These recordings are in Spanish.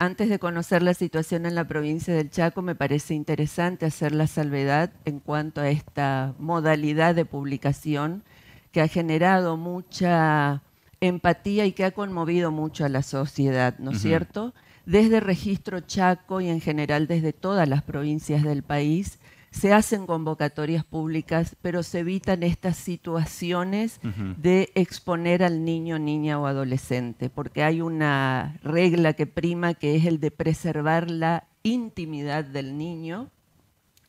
antes de conocer la situación en la provincia del Chaco, me parece interesante hacer la salvedad en cuanto a esta modalidad de publicación que ha generado mucha empatía y que ha conmovido mucho a la sociedad, ¿no es cierto? Desde Registro Chaco y en general desde todas las provincias del país, se hacen convocatorias públicas, pero se evitan estas situaciones de exponer al niño, niña o adolescente, porque hay una regla que prima que es el de preservar la intimidad del niño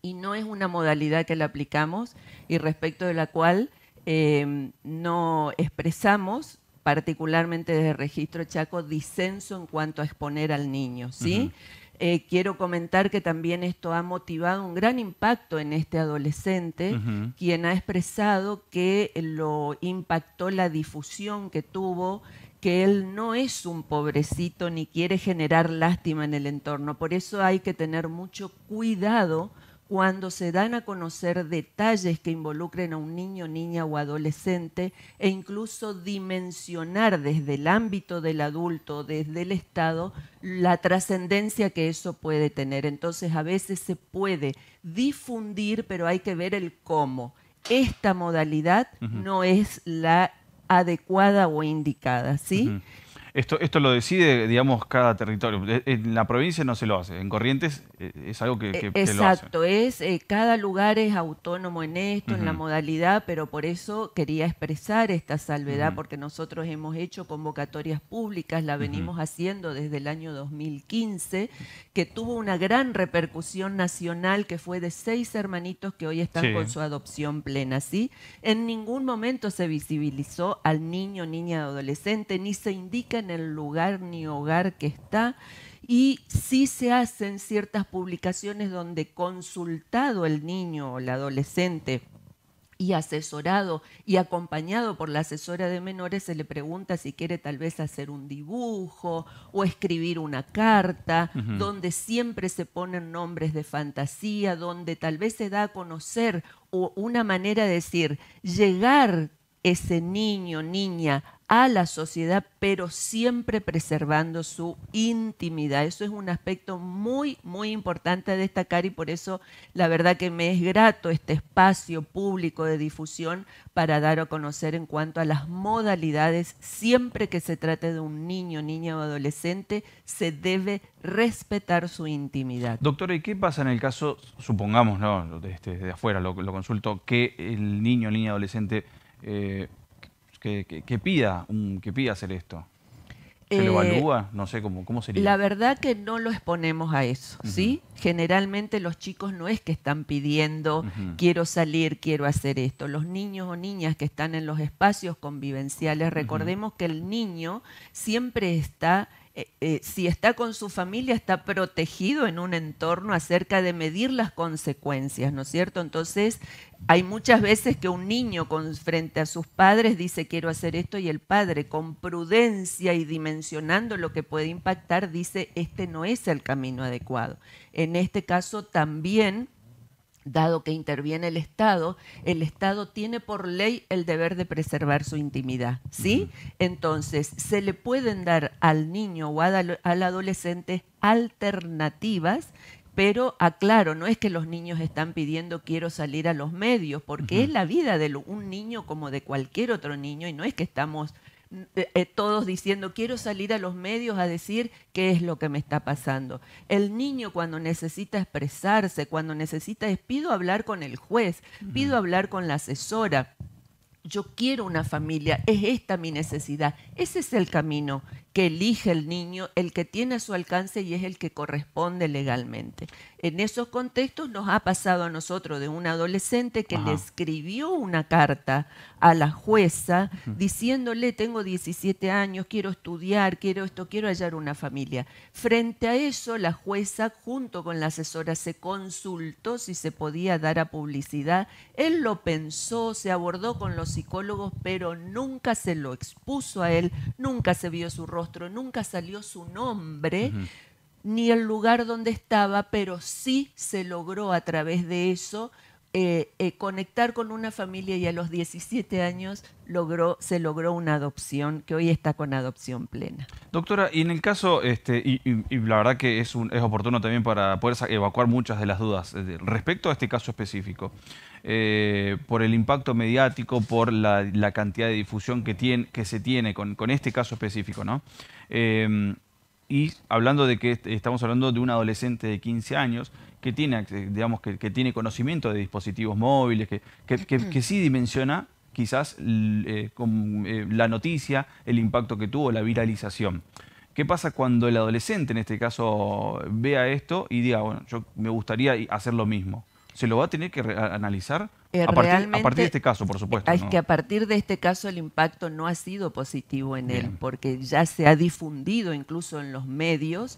y no es una modalidad que la aplicamos y respecto de la cual em, no expresamos particularmente desde el registro Chaco, disenso en cuanto a exponer al niño, ¿sí? Eh, quiero comentar que también esto ha motivado un gran impacto en este adolescente, quien ha expresado que lo impactó la difusión que tuvo, que él no es un pobrecito ni quiere generar lástima en el entorno. Por eso hay que tener mucho cuidado cuando se dan a conocer detalles que involucren a un niño, niña o adolescente e incluso dimensionar desde el ámbito del adulto, desde el Estado, la trascendencia que eso puede tener. Entonces a veces se puede difundir, pero hay que ver el cómo. Esta modalidad no es la adecuada o indicada, ¿sí? Esto, lo decide, digamos, cada territorio. E, en la provincia no se lo hace, en Corrientes eh, es algo que, Exacto, lo hace. es, eh, cada lugar es autónomo en esto, en la modalidad, pero por eso quería expresar esta salvedad, porque nosotros hemos hecho convocatorias públicas, la venimos haciendo desde el año 2015, que tuvo una gran repercusión nacional, que fue de seis hermanitos que hoy están con su adopción plena, ¿sí? En ningún momento se visibilizó al niño, niña, adolescente, ni se indica en el lugar ni hogar que está y sí se hacen ciertas publicaciones donde consultado el niño o el adolescente y asesorado y acompañado por la asesora de menores, se le pregunta si quiere tal vez hacer un dibujo o escribir una carta, donde siempre se ponen nombres de fantasía, donde tal vez se da a conocer o una manera de decir, llegar ese niño, niña a la sociedad, pero siempre preservando su intimidad. Eso es un aspecto muy, muy importante a destacar y por eso la verdad que me es grato este espacio público de difusión para dar a conocer en cuanto a las modalidades, siempre que se trate de un niño, niña o adolescente, se debe respetar su intimidad. Doctora, ¿y qué pasa en el caso, supongamos, no, este, desde, afuera lo, consulto, que el niño, niña, adolescente... Eh, que, pida, que hacer esto? ¿Se lo eh, evalúa? No sé, ¿cómo, ¿cómo sería? La verdad que no lo exponemos a eso, ¿sí? Generalmente los chicos no es que están pidiendo, quiero salir, quiero hacer esto. Los niños o niñas que están en los espacios convivenciales, recordemos que el niño siempre está eh, eh, si está con su familia, está protegido en un entorno acerca de medir las consecuencias, ¿no es cierto? Entonces, hay muchas veces que un niño frente a sus padres dice quiero hacer esto y el padre con prudencia y dimensionando lo que puede impactar dice este no es el camino adecuado. En este caso también Dado que interviene el Estado, el Estado tiene por ley el deber de preservar su intimidad, ¿sí? Entonces, se le pueden dar al niño o al adolescente alternativas pero aclaro, no es que los niños están pidiendo quiero salir a los medios, porque es la vida de un niño como de cualquier otro niño y no es que estamos eh, eh, todos diciendo, quiero salir a los medios a decir qué es lo que me está pasando. El niño cuando necesita expresarse, cuando necesita, pido hablar con el juez, pido hablar con la asesora yo quiero una familia, es esta mi necesidad. Ese es el camino, que elige el niño, el que tiene a su alcance y es el que corresponde legalmente. En esos contextos nos ha pasado a nosotros de un adolescente que le escribió una carta a la jueza diciéndole, tengo 17 años, quiero estudiar, quiero esto, quiero hallar una familia. Frente a eso, la jueza, junto con la asesora, se consultó si se podía dar a publicidad. Él lo pensó, se abordó con los psicólogos, pero nunca se lo expuso a él, nunca se vio su rol nunca salió su nombre. ni el lugar donde estaba, pero sí se logró a través de eso eh, eh, conectar con una familia y a los 17 años logró, se logró una adopción que hoy está con adopción plena. Doctora, y en el caso, este, y, la verdad que es, un, es oportuno también para poder evacuar muchas de las dudas respecto a este caso específico, eh, por el impacto mediático, por la, cantidad de difusión que, se tiene con, con este caso específico, ¿no? y hablando de que estamos hablando de un adolescente de 15 años que tiene, digamos, que, tiene conocimiento de dispositivos móviles, que, sí dimensiona quizás eh, con, eh, la noticia, el impacto que tuvo, la viralización. ¿Qué pasa cuando el adolescente, en este caso, vea esto y diga, bueno, yo me gustaría hacer lo mismo? ¿Se lo va a tener que analizar? Eh, a, partir, de este caso, por supuesto. Es que a partir de este caso el impacto no ha sido positivo en él, porque ya se ha difundido incluso en los medios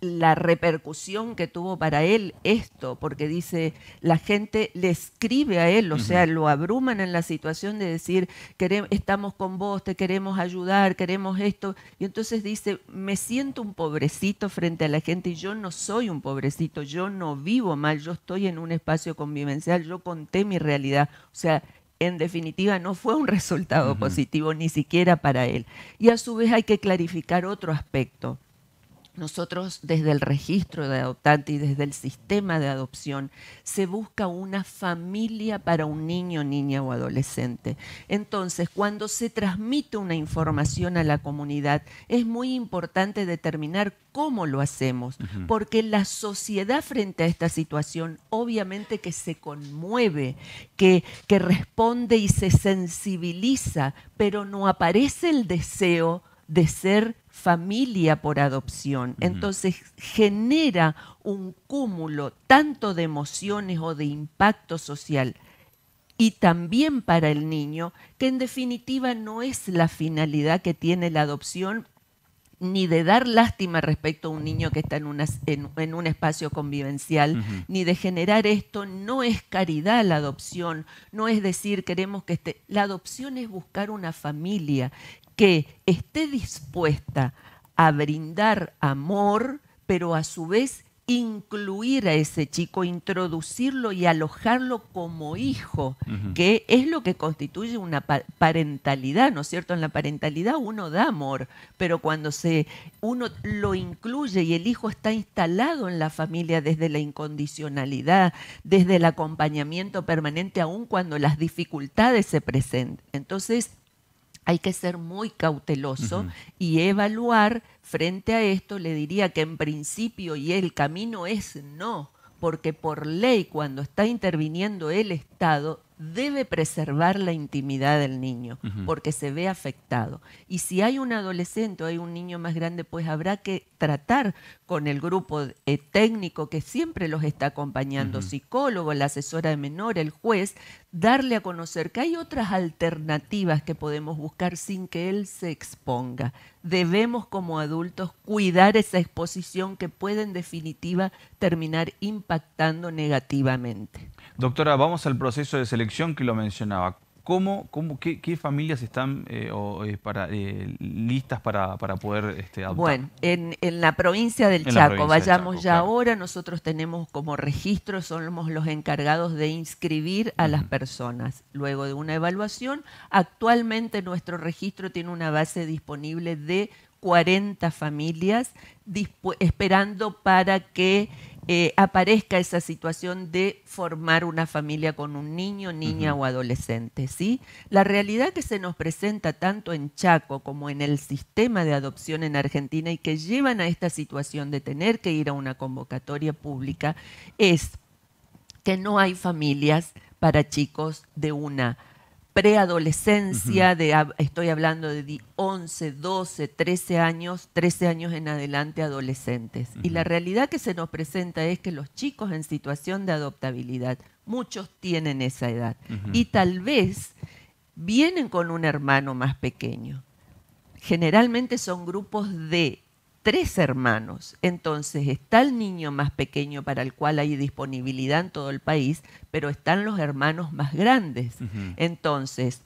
la repercusión que tuvo para él esto, porque dice, la gente le escribe a él, o sea, lo abruman en la situación de decir, queremos, estamos con vos, te queremos ayudar, queremos esto, y entonces dice, me siento un pobrecito frente a la gente, y yo no soy un pobrecito, yo no vivo mal, yo estoy en un espacio convivencial, yo conté mi realidad, o sea, en definitiva no fue un resultado positivo ni siquiera para él. Y a su vez hay que clarificar otro aspecto nosotros desde el registro de adoptante y desde el sistema de adopción se busca una familia para un niño, niña o adolescente. Entonces, cuando se transmite una información a la comunidad, es muy importante determinar cómo lo hacemos, porque la sociedad frente a esta situación obviamente que se conmueve, que, que responde y se sensibiliza, pero no aparece el deseo de ser familia por adopción. Entonces genera un cúmulo tanto de emociones o de impacto social y también para el niño, que en definitiva no es la finalidad que tiene la adopción ni de dar lástima respecto a un niño que está en, un espacio convivencial, ni de generar esto, no es caridad la adopción, no es decir queremos que esté, la adopción es buscar una familia que esté dispuesta a brindar amor, pero a su vez incluir a ese chico, introducirlo y alojarlo como hijo, que es lo que constituye una parentalidad, ¿no es cierto? En la parentalidad uno da amor, pero cuando se uno lo incluye y el hijo está instalado en la familia desde la incondicionalidad, desde el acompañamiento permanente, aun cuando las dificultades se presenten. Entonces, hay que ser muy cauteloso y evaluar frente a esto. Le diría que en principio y el camino es no, porque por ley cuando está interviniendo el Estado debe preservar la intimidad del niño, porque se ve afectado. Y si hay un adolescente o hay un niño más grande, pues habrá que tratar con el grupo eh, técnico que siempre los está acompañando, psicólogo, la asesora de menor, el juez, darle a conocer que hay otras alternativas que podemos buscar sin que él se exponga. Debemos como adultos cuidar esa exposición que puede en definitiva terminar impactando negativamente. Doctora, vamos al proceso de selección que lo mencionaba. ¿Cómo, cómo, qué, familias están eh, eh, eh, listas para, poder este, Bueno, en, la provincia del Chaco, vayamos ya ahora, nosotros tenemos como registro, somos los encargados de inscribir a las personas. Luego de una evaluación, actualmente nuestro registro tiene una base disponible de 40 familias esperando para que eh, aparezca esa situación de formar una familia con un niño, niña o adolescente. ¿sí? La realidad que se nos presenta tanto en Chaco como en el sistema de adopción en Argentina y que llevan a esta situación de tener que ir a una convocatoria pública es que no hay familias para chicos de una preadolescencia, estoy hablando de 11, 12, 13 años, 13 años en adelante adolescentes. Y la realidad que se nos presenta es que los chicos en situación de adoptabilidad, muchos tienen esa edad y tal vez vienen con un hermano más pequeño. Generalmente son grupos de tres hermanos. Entonces está el niño más pequeño para el cual hay disponibilidad en todo el país, pero están los hermanos más grandes. Entonces,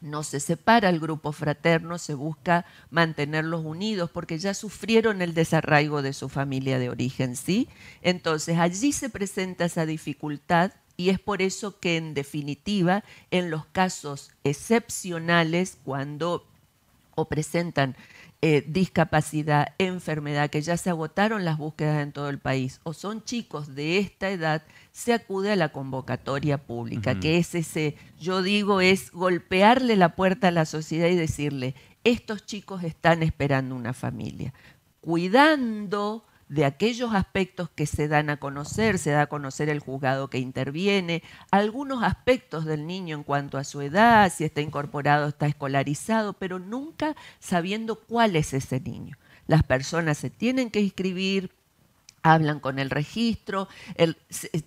no se separa el grupo fraterno, se busca mantenerlos unidos porque ya sufrieron el desarraigo de su familia de origen, ¿sí? Entonces allí se presenta esa dificultad y es por eso que en definitiva, en los casos excepcionales, cuando o presentan eh, discapacidad, enfermedad, que ya se agotaron las búsquedas en todo el país, o son chicos de esta edad, se acude a la convocatoria pública, que es ese, yo digo, es golpearle la puerta a la sociedad y decirle, estos chicos están esperando una familia, cuidando de aquellos aspectos que se dan a conocer, se da a conocer el juzgado que interviene, algunos aspectos del niño en cuanto a su edad, si está incorporado, está escolarizado, pero nunca sabiendo cuál es ese niño. Las personas se tienen que inscribir, hablan con el registro,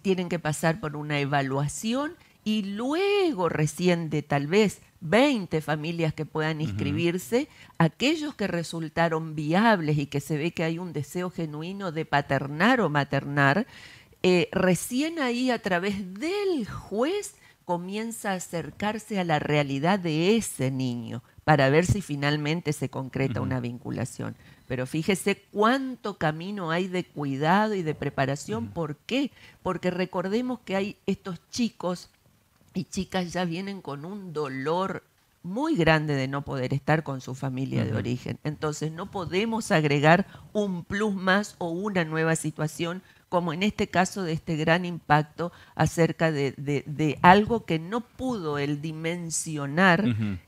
tienen que pasar por una evaluación y luego recién de tal vez 20 familias que puedan inscribirse, aquellos que resultaron viables y que se ve que hay un deseo genuino de paternar o maternar, eh, recién ahí a través del juez comienza a acercarse a la realidad de ese niño para ver si finalmente se concreta una vinculación. Pero fíjese cuánto camino hay de cuidado y de preparación. ¿Por qué? Porque recordemos que hay estos chicos y chicas ya vienen con un dolor muy grande de no poder estar con su familia de origen. Entonces no podemos agregar un plus más o una nueva situación, como en este caso de este gran impacto acerca de, algo que no pudo el dimensionar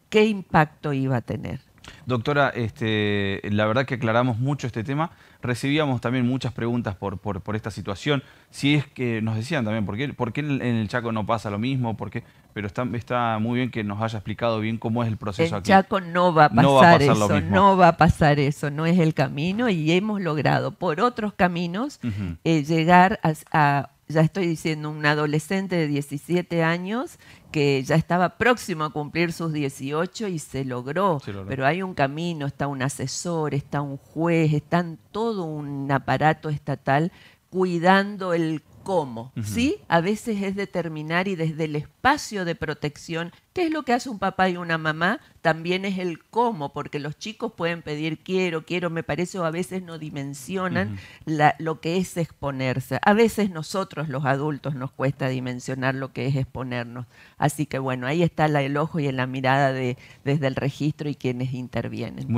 qué impacto iba a tener. Doctora, este, la verdad que aclaramos mucho este tema recibíamos también muchas preguntas por, por, esta situación. Si es que nos decían también, ¿por qué, por en el Chaco no pasa lo mismo? Pero está, está muy bien que nos haya explicado bien cómo es el proceso aquí. El Chaco no va a pasar, eso, no va a pasar eso, no es el camino y hemos logrado por otros caminos eh, llegar a ya estoy diciendo un adolescente de 17 años que ya estaba próximo a cumplir sus 18 y se logró. Pero hay un camino, está un asesor, está un juez, está todo un aparato estatal cuidando el cómo, ¿sí? A veces es determinar y desde el espacio de protección, ¿qué es lo que hace un papá y una mamá? También es el cómo, porque los chicos pueden pedir quiero, quiero, me parece, o a veces no dimensionan la, lo que es exponerse. A veces nosotros los adultos nos cuesta dimensionar lo que es exponernos. Así que bueno, ahí está el ojo y en la mirada de, desde el registro y quienes intervienen.